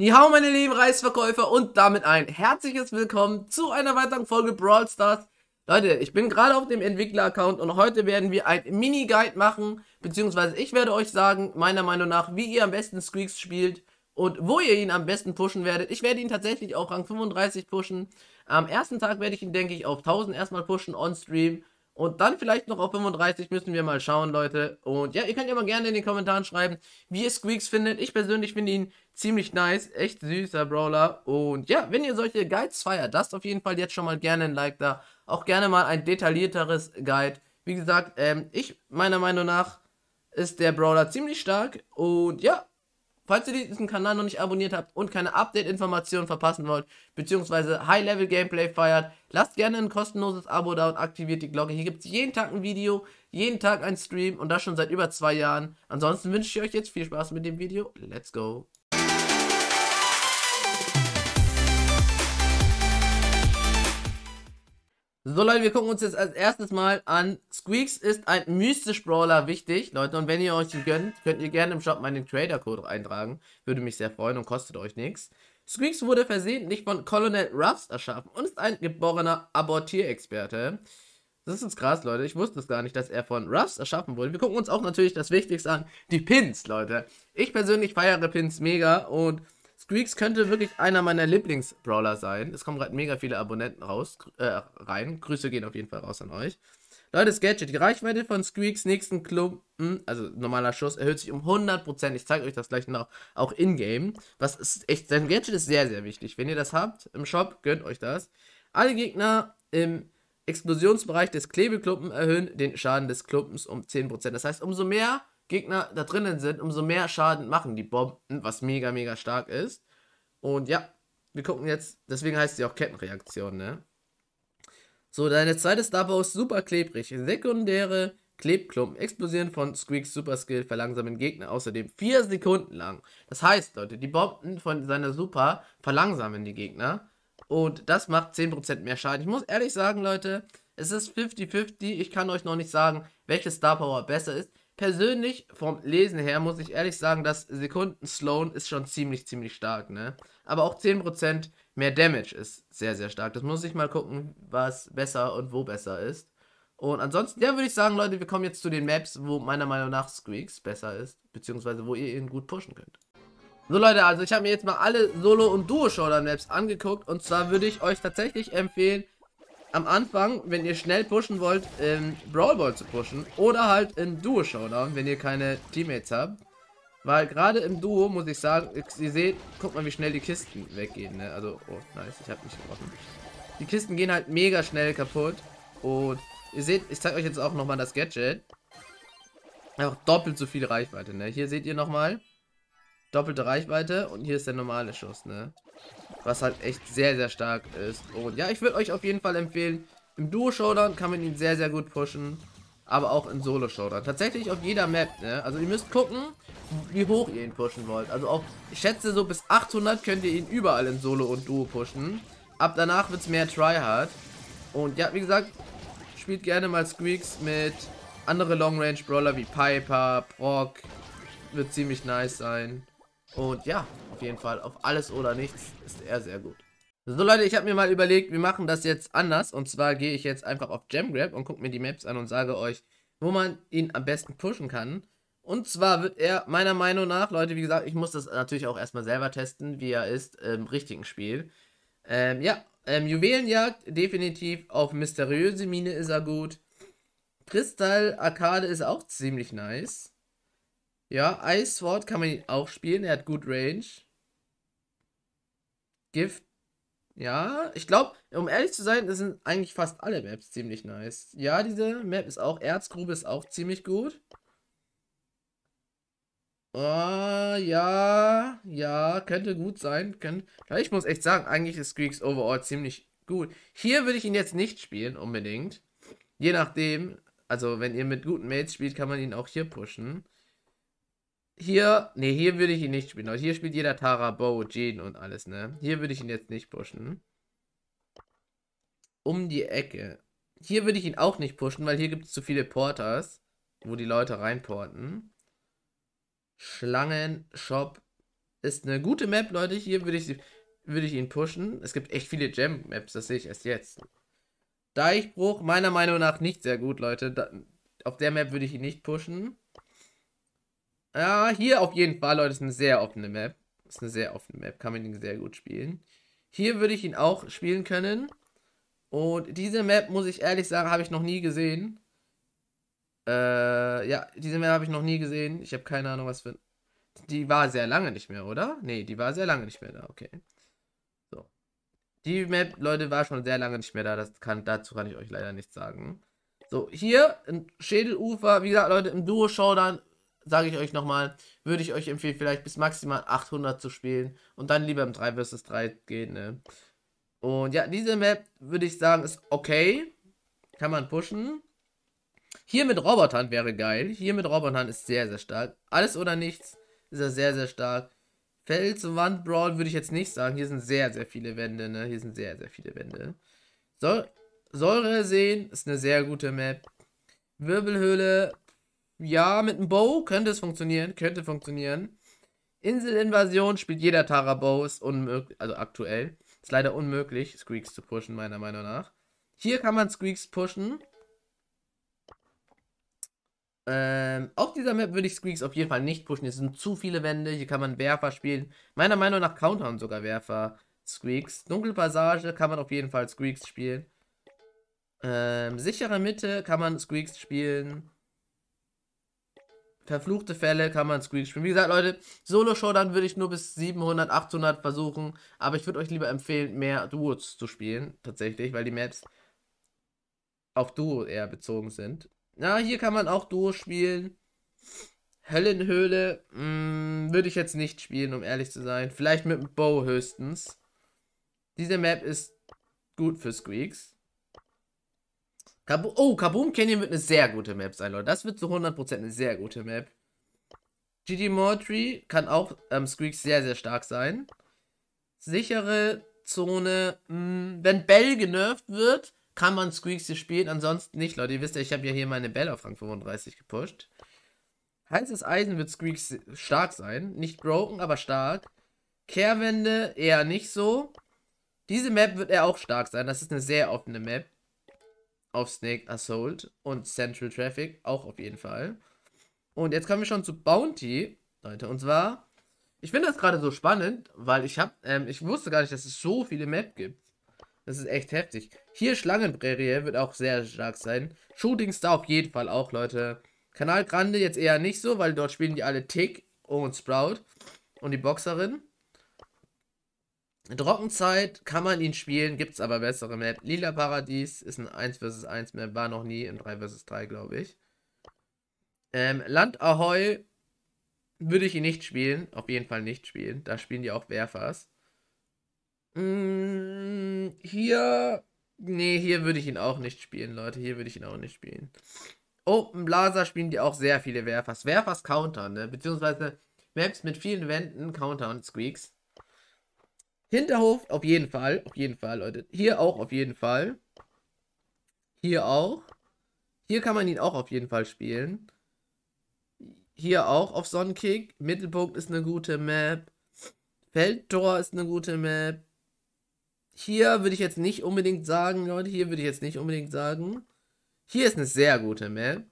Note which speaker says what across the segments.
Speaker 1: Nihau, meine lieben Reisverkäufer und damit ein herzliches Willkommen zu einer weiteren Folge Brawl Stars. Leute, ich bin gerade auf dem Entwickler-Account und heute werden wir ein Mini-Guide machen, beziehungsweise ich werde euch sagen, meiner Meinung nach, wie ihr am besten Squeaks spielt und wo ihr ihn am besten pushen werdet. Ich werde ihn tatsächlich auf Rang 35 pushen. Am ersten Tag werde ich ihn, denke ich, auf 1000 erstmal pushen on Stream und dann vielleicht noch auf 35 müssen wir mal schauen, Leute. Und ja, ihr könnt ja mal gerne in den Kommentaren schreiben, wie ihr Squeaks findet. Ich persönlich finde ihn ziemlich nice. Echt süßer Brawler. Und ja, wenn ihr solche Guides feiert, lasst auf jeden Fall jetzt schon mal gerne ein Like da. Auch gerne mal ein detaillierteres Guide. Wie gesagt, ähm, ich, meiner Meinung nach, ist der Brawler ziemlich stark. Und ja, Falls ihr diesen Kanal noch nicht abonniert habt und keine Update-Informationen verpassen wollt, beziehungsweise High-Level-Gameplay feiert, lasst gerne ein kostenloses Abo da und aktiviert die Glocke. Hier gibt es jeden Tag ein Video, jeden Tag ein Stream und das schon seit über zwei Jahren. Ansonsten wünsche ich euch jetzt viel Spaß mit dem Video. Let's go! So Leute, wir gucken uns jetzt als erstes mal an. Squeaks ist ein Mystisch-Brawler, wichtig, Leute. Und wenn ihr euch ihn gönnt, könnt ihr gerne im Shop meinen Trader-Code eintragen. Würde mich sehr freuen und kostet euch nichts. Squeaks wurde versehentlich von Colonel Ruffs erschaffen und ist ein geborener Abortierexperte. Das ist jetzt krass, Leute. Ich wusste es gar nicht, dass er von Ruffs erschaffen wurde. Wir gucken uns auch natürlich das Wichtigste an, die Pins, Leute. Ich persönlich feiere Pins mega und Squeaks könnte wirklich einer meiner Lieblings-Brawler sein. Es kommen gerade mega viele Abonnenten raus, äh, rein. Grüße gehen auf jeden Fall raus an euch. Leute, das Gadget, die Reichweite von Squeaks nächsten Klumpen, hm, also normaler Schuss, erhöht sich um 100%. Ich zeige euch das gleich noch, auch in-game. Was ist echt, sein Gadget ist sehr, sehr wichtig. Wenn ihr das habt im Shop, gönnt euch das. Alle Gegner im Explosionsbereich des Klebeklumpen erhöhen den Schaden des Klumpens um 10%. Das heißt, umso mehr Gegner da drinnen sind, umso mehr Schaden machen die Bomben, was mega, mega stark ist. Und ja, wir gucken jetzt, deswegen heißt sie auch Kettenreaktion, ne? So, deine zweite Starbow ist super klebrig. Sekundäre Klebklumpen explodieren von Squeaks Super Skill verlangsamen Gegner außerdem 4 Sekunden lang. Das heißt, Leute, die Bomben von seiner Super verlangsamen die Gegner. Und das macht 10% mehr Schaden. Ich muss ehrlich sagen, Leute, es ist 50-50. Ich kann euch noch nicht sagen, welche Star Power besser ist persönlich vom Lesen her muss ich ehrlich sagen, dass Sekunden Sloan ist schon ziemlich, ziemlich stark, ne? Aber auch 10% mehr Damage ist sehr, sehr stark. Das muss ich mal gucken, was besser und wo besser ist. Und ansonsten, ja, würde ich sagen, Leute, wir kommen jetzt zu den Maps, wo meiner Meinung nach Squeaks besser ist, beziehungsweise wo ihr ihn gut pushen könnt. So Leute, also ich habe mir jetzt mal alle Solo- und Duo-Showdown-Maps angeguckt und zwar würde ich euch tatsächlich empfehlen, am Anfang, wenn ihr schnell pushen wollt, ähm, Brawl Ball zu pushen oder halt im Duo Showdown, wenn ihr keine Teammates habt. Weil gerade im Duo, muss ich sagen, ihr seht, guckt mal, wie schnell die Kisten weggehen, ne? Also, oh, nice, ich hab mich getroffen. Die Kisten gehen halt mega schnell kaputt. Und ihr seht, ich zeige euch jetzt auch nochmal das Gadget. Auch doppelt so viel Reichweite, ne? Hier seht ihr nochmal. Doppelte Reichweite und hier ist der normale Schuss, ne? was halt echt sehr, sehr stark ist. Und ja, ich würde euch auf jeden Fall empfehlen, im Duo-Showdown kann man ihn sehr, sehr gut pushen, aber auch im Solo-Showdown. Tatsächlich auf jeder Map, ne? Also ihr müsst gucken, wie hoch ihr ihn pushen wollt. Also auch, ich schätze so bis 800 könnt ihr ihn überall in Solo und Duo pushen. Ab danach wird es mehr Tryhard. Und ja, wie gesagt, spielt gerne mal Squeaks mit anderen Long-Range-Brawler wie Piper, Brock. Wird ziemlich nice sein. Und ja, auf jeden Fall, auf alles oder nichts ist er sehr gut. So Leute, ich habe mir mal überlegt, wir machen das jetzt anders. Und zwar gehe ich jetzt einfach auf Gemgrab und gucke mir die Maps an und sage euch, wo man ihn am besten pushen kann. Und zwar wird er meiner Meinung nach, Leute, wie gesagt, ich muss das natürlich auch erstmal selber testen, wie er ist im richtigen Spiel. Ähm, ja, ähm, Juwelenjagd definitiv auf mysteriöse Mine ist er gut. Kristall Arcade ist auch ziemlich nice. Ja, Ice Sword kann man auch spielen. Er hat gut Range. Gift. Ja, ich glaube, um ehrlich zu sein, das sind eigentlich fast alle Maps ziemlich nice. Ja, diese Map ist auch, Erzgrube ist auch ziemlich gut. Oh, ja, ja, könnte gut sein. Könnte, ich muss echt sagen, eigentlich ist Squeaks Overall ziemlich gut. Hier würde ich ihn jetzt nicht spielen, unbedingt. Je nachdem, also wenn ihr mit guten Mates spielt, kann man ihn auch hier pushen. Hier, nee, hier würde ich ihn nicht spielen. Hier spielt jeder Tara, Bo, Jaden und alles, ne? Hier würde ich ihn jetzt nicht pushen. Um die Ecke. Hier würde ich ihn auch nicht pushen, weil hier gibt es zu viele Porters, wo die Leute reinporten. Schlangen, Shop. Ist eine gute Map, Leute. Hier würde ich, sie, ich ihn pushen. Es gibt echt viele Gem-Maps, das sehe ich erst jetzt. Deichbruch, meiner Meinung nach nicht sehr gut, Leute. Da, auf der Map würde ich ihn nicht pushen. Ja, hier auf jeden Fall, Leute, ist eine sehr offene Map. Ist eine sehr offene Map, kann man ihn sehr gut spielen. Hier würde ich ihn auch spielen können. Und diese Map, muss ich ehrlich sagen, habe ich noch nie gesehen. Äh, ja, diese Map habe ich noch nie gesehen. Ich habe keine Ahnung, was für... Die war sehr lange nicht mehr, oder? Nee, die war sehr lange nicht mehr da, okay. So. Die Map, Leute, war schon sehr lange nicht mehr da. Das kann, dazu kann ich euch leider nichts sagen. So, hier, ein Schädelufer, wie gesagt, Leute, im Duo-Showdown sage ich euch nochmal, würde ich euch empfehlen, vielleicht bis maximal 800 zu spielen und dann lieber im 3 vs 3 gehen. Ne? Und ja, diese Map würde ich sagen, ist okay. Kann man pushen. Hier mit Robotern wäre geil. Hier mit Robotern ist sehr, sehr stark. Alles oder nichts ist er sehr, sehr stark. Fels, Wand, Brawl würde ich jetzt nicht sagen. Hier sind sehr, sehr viele Wände, ne? Hier sind sehr, sehr viele Wände. Säure sehen ist eine sehr gute Map. Wirbelhöhle ja, mit einem Bow könnte es funktionieren. Könnte funktionieren. Inselinvasion spielt jeder Tara Bow, ist unmöglich, also aktuell. Ist leider unmöglich, Squeaks zu pushen, meiner Meinung nach. Hier kann man Squeaks pushen. Ähm, auf dieser Map würde ich Squeaks auf jeden Fall nicht pushen. Es sind zu viele Wände. Hier kann man Werfer spielen. Meiner Meinung nach countern sogar Werfer. Squeaks. Dunkelpassage kann man auf jeden Fall Squeaks spielen. Ähm, sichere Mitte kann man Squeaks spielen verfluchte Fälle kann man Squeak spielen. Wie gesagt, Leute, solo showdown würde ich nur bis 700, 800 versuchen. Aber ich würde euch lieber empfehlen, mehr Duos zu spielen, tatsächlich, weil die Maps auf Duo eher bezogen sind. Na, ja, hier kann man auch Duo spielen. Höllenhöhle mm, würde ich jetzt nicht spielen, um ehrlich zu sein. Vielleicht mit Bow höchstens. Diese Map ist gut für Squeaks. Kabo oh, Kaboom Canyon wird eine sehr gute Map sein, Leute. Das wird zu 100% eine sehr gute Map. Gigi Mortry kann auch ähm, Squeaks sehr, sehr stark sein. Sichere Zone. Mh, hm, wenn Bell genervt wird, kann man Squeaks hier spielen. Ansonsten nicht, Leute. Ihr wisst ja, ich habe ja hier meine Bell auf Rang 35 gepusht. Heißes Eisen wird Squeaks stark sein. Nicht broken, aber stark. Kehrwende eher nicht so. Diese Map wird er auch stark sein. Das ist eine sehr offene Map auf Snake Assault und Central Traffic auch auf jeden Fall. Und jetzt kommen wir schon zu Bounty, Leute. Und zwar, ich finde das gerade so spannend, weil ich habe, ähm, ich wusste gar nicht, dass es so viele Map gibt. Das ist echt heftig. Hier Schlangenprärie wird auch sehr stark sein. Shooting Star auf jeden Fall auch, Leute. Kanal Grande jetzt eher nicht so, weil dort spielen die alle Tick und Sprout und die Boxerin. Trockenzeit kann man ihn spielen, gibt es aber bessere Map. Lila Paradies ist ein 1 vs 1 Map, war noch nie im 3 vs 3, glaube ich. Ähm, Land Ahoy würde ich ihn nicht spielen, auf jeden Fall nicht spielen. Da spielen die auch Werfers. Hm, hier, nee, hier würde ich ihn auch nicht spielen, Leute. Hier würde ich ihn auch nicht spielen. Open Blaser spielen die auch sehr viele Werfers. Werfers countern, ne? Beziehungsweise Maps mit vielen Wänden Counter und Squeaks. Hinterhof auf jeden Fall. Auf jeden Fall, Leute. Hier auch auf jeden Fall. Hier auch. Hier kann man ihn auch auf jeden Fall spielen. Hier auch auf Sonnenkick. Mittelpunkt ist eine gute Map. Feldtor ist eine gute Map. Hier würde ich jetzt nicht unbedingt sagen, Leute. Hier würde ich jetzt nicht unbedingt sagen. Hier ist eine sehr gute Map.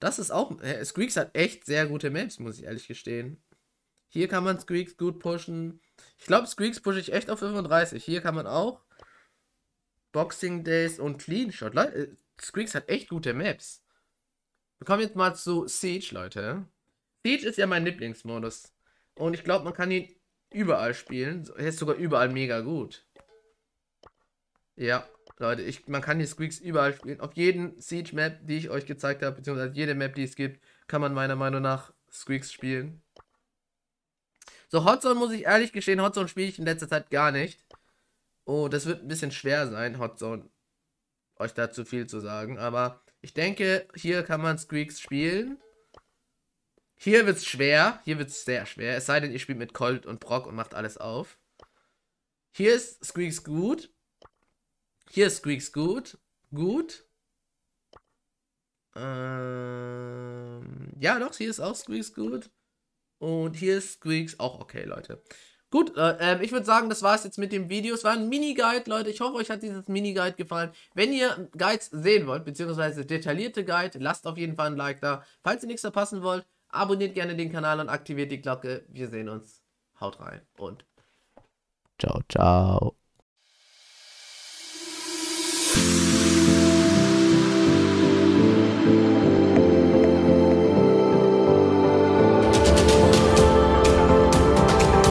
Speaker 1: Das ist auch. Äh, Squeaks hat echt sehr gute Maps, muss ich ehrlich gestehen. Hier kann man Squeaks gut pushen. Ich glaube, Squeaks pushe ich echt auf 35. Hier kann man auch Boxing Days und Clean Shot. Leute, äh, Squeaks hat echt gute Maps. Wir kommen jetzt mal zu Siege, Leute. Siege ist ja mein Lieblingsmodus. Und ich glaube, man kann ihn überall spielen. Er ist sogar überall mega gut. Ja, Leute, ich, man kann die Squeaks überall spielen. Auf jeden Siege-Map, die ich euch gezeigt habe, beziehungsweise jede Map, die es gibt, kann man meiner Meinung nach Squeaks spielen. So, Hotzone muss ich ehrlich gestehen, Hotzone spiele ich in letzter Zeit gar nicht. Oh, das wird ein bisschen schwer sein, Hotzone, euch dazu viel zu sagen. Aber ich denke, hier kann man Squeaks spielen. Hier wird es schwer. Hier wird es sehr schwer. Es sei denn, ihr spielt mit Colt und Brock und macht alles auf. Hier ist Squeaks gut. Hier ist Squeaks gut. Gut. Ähm, ja, doch, hier ist auch Squeaks gut. Und hier ist Squeaks auch okay, Leute. Gut, äh, ähm, ich würde sagen, das war es jetzt mit dem Video. Es war ein Mini-Guide, Leute. Ich hoffe, euch hat dieses Mini-Guide gefallen. Wenn ihr Guides sehen wollt, beziehungsweise detaillierte Guide, lasst auf jeden Fall ein Like da. Falls ihr nichts verpassen wollt, abonniert gerne den Kanal und aktiviert die Glocke. Wir sehen uns. Haut rein und ciao, ciao.